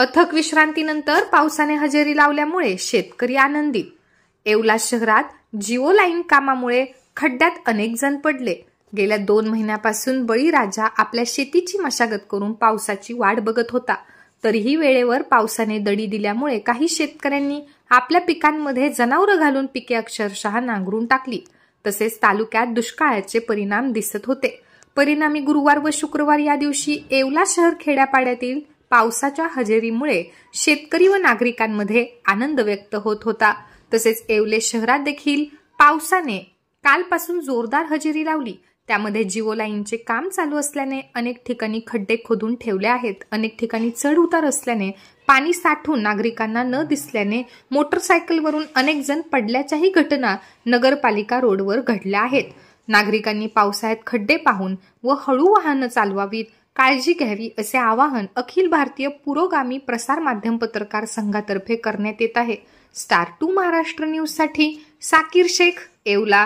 अथक विश्रांतीनंतर पावसाने हजेरी लावल्यामुळे शेतकरी आनंदी येवला शहरात जिओ लाईन कामामुळे खड्ड्यात अनेक जण पडले गेल्या दोन महिन्यापासून बळीराजा आपल्या शेतीची मशागत करून पावसाची वाट बघत होता तरीही वेळेवर पावसाने दडी दिल्यामुळे काही शेतकऱ्यांनी आपल्या पिकांमध्ये जनावरं घालून पिके अक्षरशः नांगरून टाकली तसेच तालुक्यात दुष्काळाचे परिणाम दिसत होते परिणामी गुरुवार व शुक्रवार या दिवशी येवला शहर खेड्यापाड्यातील पावसाच्या हजेरीमुळे शेतकरी व नागरिकांमध्ये आनंद व्यक्त होत होता तसेच येवले शहरात देखील पावसाने कालपासून जोरदार हजेरी लावली त्यामध्ये जिओ लाईनचे काम चालू असल्याने अनेक ठिकाणी खड्डे खोदून ठेवले आहेत अनेक ठिकाणी चढ उतार असल्याने पाणी साठून नागरिकांना न दिसल्याने मोटरसायकलवरून अनेक जण पडल्याच्याही घटना नगरपालिका रोडवर घडल्या आहेत नागरिकांनी पावसाळ्यात खड्डे पाहून व हळू वाहनं चालवावीत काळजी घ्यावी असे आवाहन अखिल भारतीय पुरोगामी प्रसार माध्यम पत्रकार संघातर्फे करण्यात येत आहे स्टार टू महाराष्ट्र न्यूजसाठी साकीर शेख एवला।